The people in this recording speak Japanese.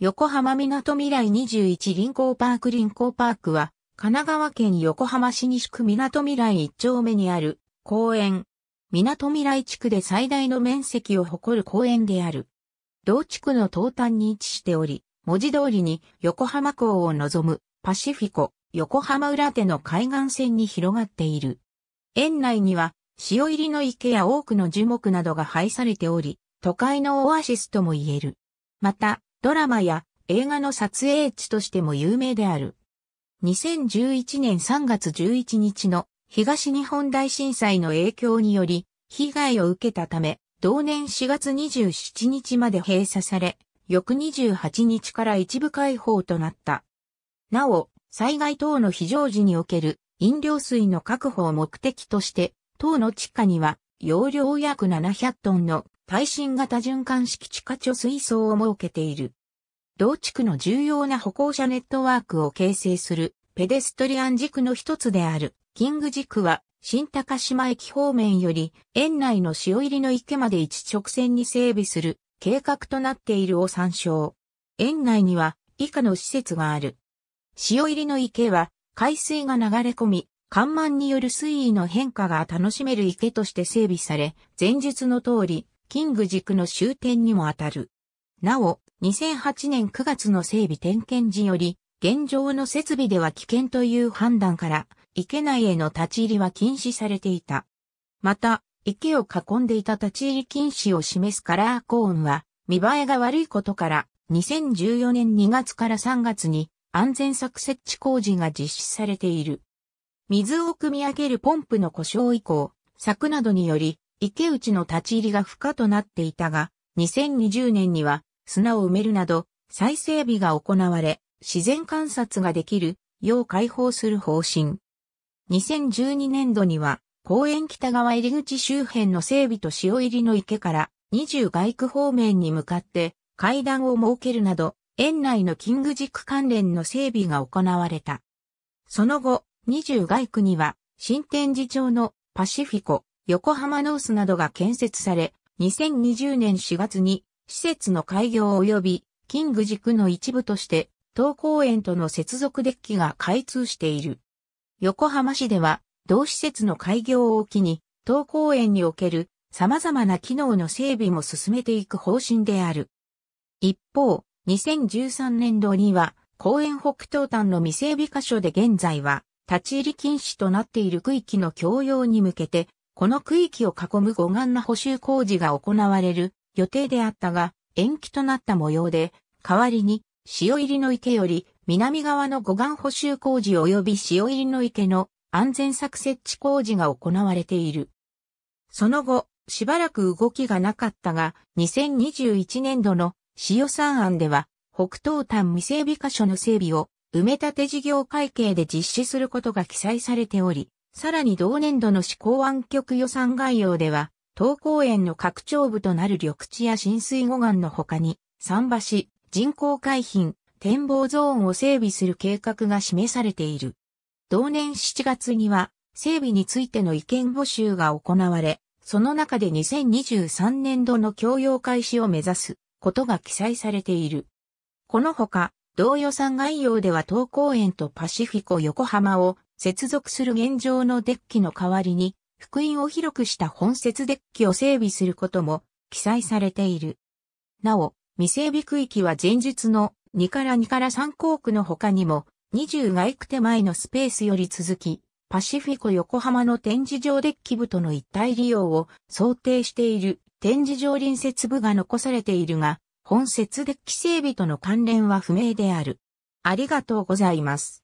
横浜港未来21臨港パーク臨港パークは、神奈川県横浜市西区港未来1丁目にある公園。港未来地区で最大の面積を誇る公園である。同地区の東端に位置しており、文字通りに横浜港を望むパシフィコ、横浜裏手の海岸線に広がっている。園内には潮入りの池や多くの樹木などが配されており、都会のオアシスとも言える。また、ドラマや映画の撮影地としても有名である。2011年3月11日の東日本大震災の影響により被害を受けたため、同年4月27日まで閉鎖され、翌28日から一部開放となった。なお、災害等の非常時における飲料水の確保を目的として、等の地下には容量約700トンの耐震型循環式地下貯水槽を設けている。同地区の重要な歩行者ネットワークを形成するペデストリアン軸の一つであるキング軸は新高島駅方面より園内の潮入りの池まで一直線に整備する計画となっているを参照。園内には以下の施設がある。潮入りの池は海水が流れ込み、干満による水位の変化が楽しめる池として整備され、前述の通り、キング軸の終点にもあたる。なお、2008年9月の整備点検時より、現状の設備では危険という判断から、池内への立ち入りは禁止されていた。また、池を囲んでいた立ち入り禁止を示すカラーコーンは、見栄えが悪いことから、2014年2月から3月に安全策設置工事が実施されている。水を汲み上げるポンプの故障以降、柵などにより池内の立ち入りが不可となっていたが、2020年には砂を埋めるなど再整備が行われ、自然観察ができるよう開放する方針。2012年度には公園北側入り口周辺の整備と潮入りの池から20外区方面に向かって階段を設けるなど、園内のキング軸関連の整備が行われた。その後、20外区には新天示町のパシフィコ、横浜ノースなどが建設され、2020年4月に施設の開業及びキング軸の一部として東公園との接続デッキが開通している。横浜市では同施設の開業を機に東公園における様々な機能の整備も進めていく方針である。一方、2013年度には公園北東端の未整備箇所で現在は立ち入り禁止となっている区域の共用に向けてこの区域を囲む護岸の補修工事が行われる予定であったが、延期となった模様で、代わりに、潮入りの池より南側の護岸補修工事及び潮入りの池の安全策設置工事が行われている。その後、しばらく動きがなかったが、2021年度の潮山案では、北東端未整備箇所の整備を埋め立て事業会計で実施することが記載されており、さらに同年度の施行湾局予算概要では、東公園の拡張部となる緑地や浸水護岸の他に、桟橋、人工海浜、展望ゾーンを整備する計画が示されている。同年7月には、整備についての意見募集が行われ、その中で2023年度の供用開始を目指すことが記載されている。このほか、同予算概要では東公園とパシフィコ横浜を接続する現状のデッキの代わりに、福音を広くした本節デッキを整備することも記載されている。なお、未整備区域は前述の2から2から3ークの他にも、20外区手前のスペースより続き、パシフィコ横浜の展示場デッキ部との一体利用を想定している展示場隣接部が残されているが、本節デッキ整備との関連は不明である。ありがとうございます。